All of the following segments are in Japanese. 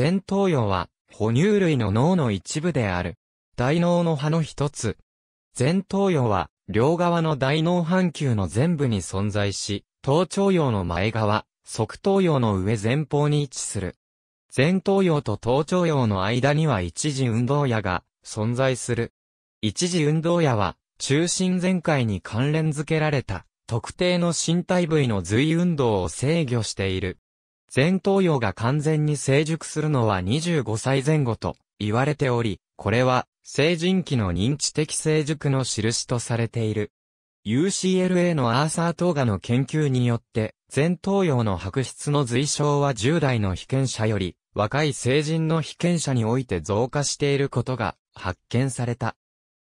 前頭葉は、哺乳類の脳の一部である。大脳の葉の一つ。前頭葉は、両側の大脳半球の全部に存在し、頭頂葉の前側、側頭葉の上前方に位置する。前頭葉と頭頂葉の間には一時運動野が存在する。一時運動野は、中心前回に関連付けられた、特定の身体部位の随運動を制御している。前頭葉が完全に成熟するのは25歳前後と言われており、これは成人期の認知的成熟の印とされている。UCLA のアーサー・トーガの研究によって、前頭葉の白質の随症は10代の被験者より、若い成人の被験者において増加していることが発見された。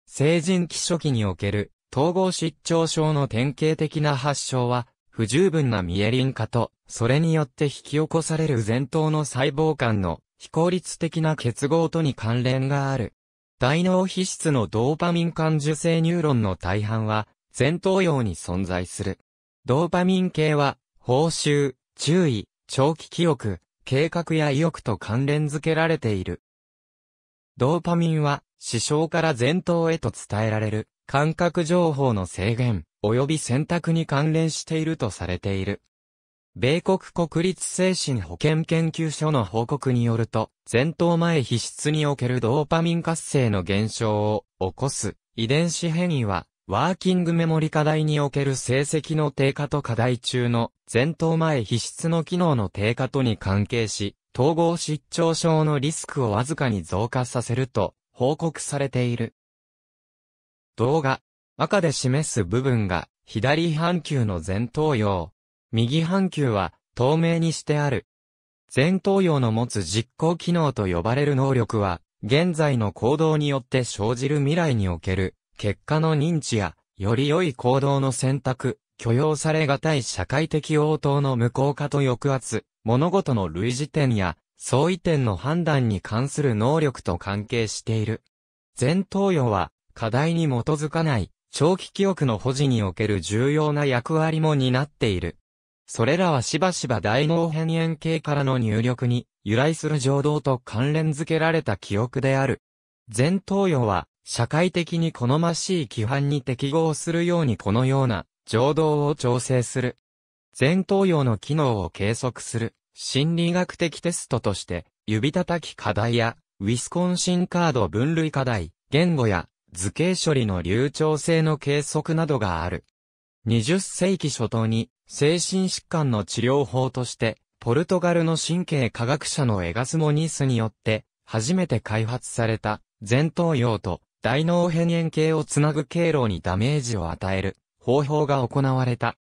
成人期初期における統合失調症の典型的な発症は、不十分なミエリン化と、それによって引き起こされる前頭の細胞間の非効率的な結合とに関連がある。大脳皮質のドーパミン感受性ニューロンの大半は、前頭葉に存在する。ドーパミン系は、報酬、注意、長期記憶、計画や意欲と関連づけられている。ドーパミンは、視床から前頭へと伝えられる、感覚情報の制限、及び選択に関連しているとされている。米国国立精神保健研究所の報告によると、前頭前皮質におけるドーパミン活性の減少を起こす遺伝子変異は、ワーキングメモリ課題における成績の低下と課題中の前頭前皮質の機能の低下とに関係し、統合失調症のリスクをわずかに増加させると報告されている。動画赤で示す部分が左半球の前頭葉。右半球は透明にしてある。前頭葉の持つ実行機能と呼ばれる能力は、現在の行動によって生じる未来における結果の認知や、より良い行動の選択、許容されがたい社会的応答の無効化と抑圧、物事の類似点や相違点の判断に関する能力と関係している。前頭葉は課題に基づかない長期記憶の保持における重要な役割も担っている。それらはしばしば大脳辺縁系からの入力に由来する情動と関連付けられた記憶である。前頭葉は社会的に好ましい規範に適合するようにこのような情動を調整する。前頭葉の機能を計測する心理学的テストとして指叩き課題やウィスコンシンカード分類課題、言語や図形処理の流暢性の計測などがある。20世紀初頭に精神疾患の治療法としてポルトガルの神経科学者のエガスモニースによって初めて開発された前頭葉と大脳辺縁系をつなぐ経路にダメージを与える方法が行われた。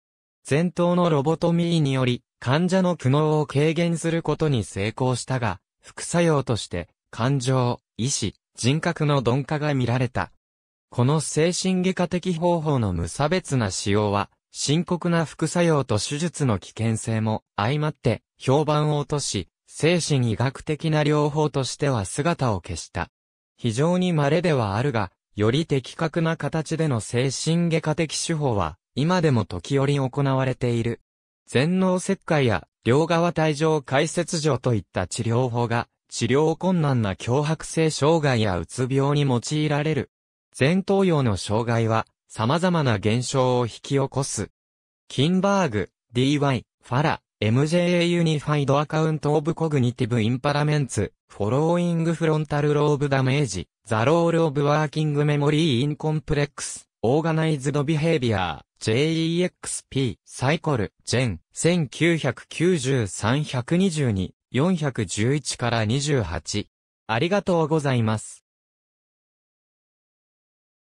前頭のロボトミーにより患者の苦悩を軽減することに成功したが、副作用として感情、意志、人格の鈍化が見られた。この精神外科的方法の無差別な使用は、深刻な副作用と手術の危険性も相まって評判を落とし、精神医学的な療法としては姿を消した。非常に稀ではあるが、より的確な形での精神外科的手法は、今でも時折行われている。全脳切開や両側帯状解説状といった治療法が、治療困難な強迫性障害やうつ病に用いられる前頭葉の障害は様々な現象を引き起こす。キンバーグ、DY、ファラ、MJA ユニファイドアカウントオブコグニティブインパラメンツ、フォローイングフロンタルローブダメージ、ザロールオブワーキングメモリーインコンプレックス、オーガナイズドビヘ v ビアー、JEXP、サイコル、ジェン、1993-122、411から28。ありがとうございます。